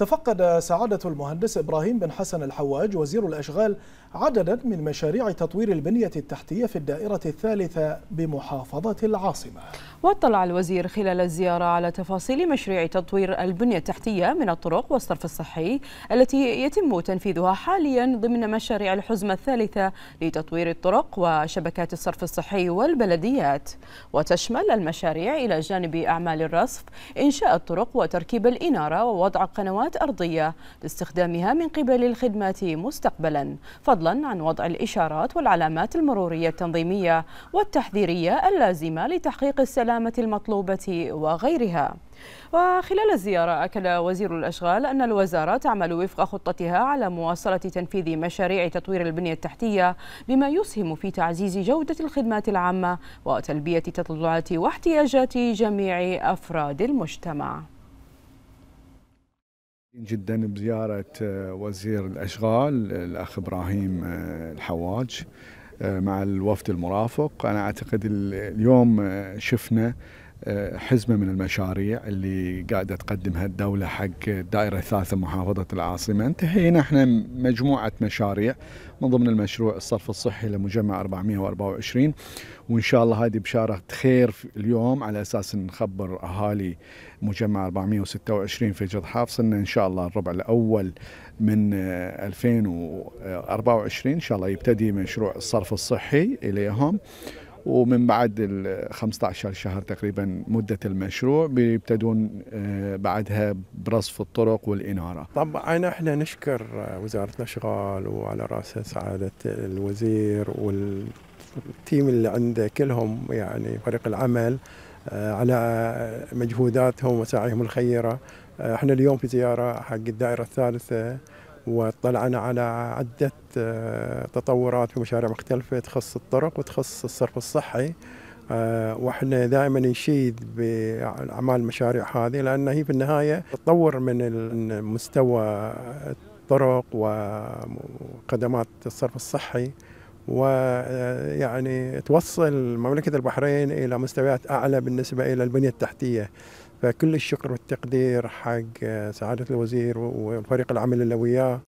تفقد سعادة المهندس إبراهيم بن حسن الحواج وزير الأشغال عددا من مشاريع تطوير البنية التحتية في الدائرة الثالثة بمحافظة العاصمة واطلع الوزير خلال الزيارة على تفاصيل مشروع تطوير البنية التحتية من الطرق والصرف الصحي التي يتم تنفيذها حاليا ضمن مشاريع الحزمة الثالثة لتطوير الطرق وشبكات الصرف الصحي والبلديات وتشمل المشاريع إلى جانب أعمال الرصف إنشاء الطرق وتركيب الإنارة ووضع قنوات أرضية لاستخدامها من قبل الخدمات مستقبلا فضلا عن وضع الإشارات والعلامات المرورية التنظيمية والتحذيرية اللازمة لتحقيق السلام السلامة المطلوبة وغيرها وخلال الزيارة أكد وزير الأشغال أن الوزارة تعمل وفق خطتها على مواصلة تنفيذ مشاريع تطوير البنية التحتية بما يسهم في تعزيز جودة الخدمات العامة وتلبية تطلعات واحتياجات جميع أفراد المجتمع جدا بزيارة وزير الأشغال الأخ إبراهيم الحواج مع الوفد المرافق أنا أعتقد اليوم آه، شفنا حزمه من المشاريع اللي قاعده تقدمها الدوله حق الدائره الثالثه محافظه العاصمه، انتهينا احنا مجموعه مشاريع من ضمن المشروع الصرف الصحي لمجمع 424 وان شاء الله هذه بشاره خير اليوم على اساس نخبر اهالي مجمع 426 في جد حافص ان ان شاء الله الربع الاول من 2024 ان شاء الله يبتدي مشروع الصرف الصحي اليهم ومن بعد ال 15 شهر تقريبا مده المشروع بيبتدون آه، بعدها برصف الطرق والاناره. طبعا احنا نشكر آه، وزاره الاشغال وعلى راسها سعاده الوزير والتيم اللي عنده كلهم يعني فريق العمل آه، على مجهوداتهم وسعيهم الخيره. احنا اليوم في زياره حق الدائره الثالثه واطلعنا على عدة آه، تطورات في مشاريع مختلفة تخص الطرق وتخص الصرف الصحي آه، واحنا دائما نشيد باعمال المشاريع هذه لان هي في النهايه تطور من مستوى الطرق وخدمات الصرف الصحي ويعني توصل مملكة البحرين إلى مستويات أعلى بالنسبة إلى البنية التحتية فكل الشكر والتقدير حق سعادة الوزير وفريق العمل اللي وياه